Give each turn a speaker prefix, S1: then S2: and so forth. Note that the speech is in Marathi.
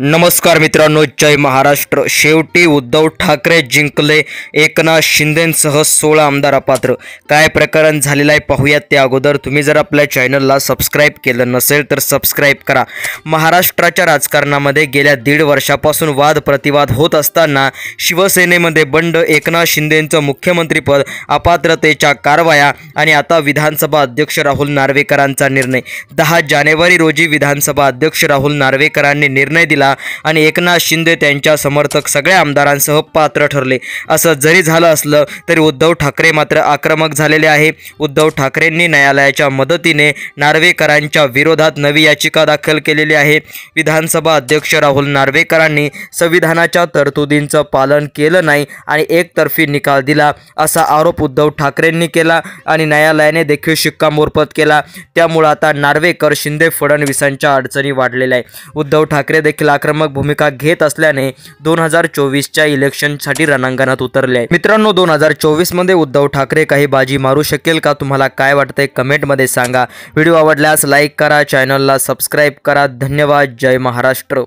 S1: नमस्कार मित्रांनो जय महाराष्ट्र शेवटी उद्धव ठाकरे जिंकले एकनाथ शिंदेसह सोळा आमदार अपात्र काय प्रकरण झालेलं आहे पाहूयात त्या अगोदर तुम्ही जर आपल्या चॅनलला सबस्क्राईब केलं नसेल तर सबस्क्राईब करा महाराष्ट्राच्या राजकारणामध्ये गेल्या दीड वर्षापासून वाद प्रतिवाद होत असताना शिवसेनेमध्ये बंड एकनाथ शिंदेचं मुख्यमंत्रीपद अपात्रतेच्या कारवाया आणि आता विधानसभा अध्यक्ष राहुल नार्वेकरांचा निर्णय दहा जानेवारी रोजी विधानसभा अध्यक्ष राहुल नार्वेकरांनी निर्णय दिला आणि एकनाथ शिंदे त्यांच्या समर्थक सगळ्या आमदारांसह पात्र ठरले असं जरी झालं असलं तरी उद्धव ठाकरे मात्र आक्रमक झालेले आहे उद्धव ठाकरेंनी न्यायालयाच्या मदतीने नार्वेकरांच्या विरोधात नवी याचिका दाखल केलेली आहे विधानसभा अध्यक्ष राहुल नार्वेकरांनी संविधानाच्या तरतुदींचं पालन केलं नाही आणि एकतर्फी निकाल दिला असा आरोप उद्धव ठाकरेंनी केला आणि न्यायालयाने देखील शिक्कामोर्फत केला त्यामुळं आता नार्वेकर शिंदे फडणवीसांच्या अडचणी वाढलेल्या आहे उद्धव ठाकरे देखील आक्रमक भूमिका घेत असल्याने दोन हजार चोवीसच्या इलेक्शनसाठी रणांगणात उतरले मित्रांनो दोन हजार चोवीसमध्ये उद्धव ठाकरे काही बाजी मारू शकेल का तुम्हाला काय वाटतंय कमेंटमध्ये सांगा व्हिडिओ आवडल्यास लाईक करा चॅनलला सबस्क्राईब करा धन्यवाद जय महाराष्ट्र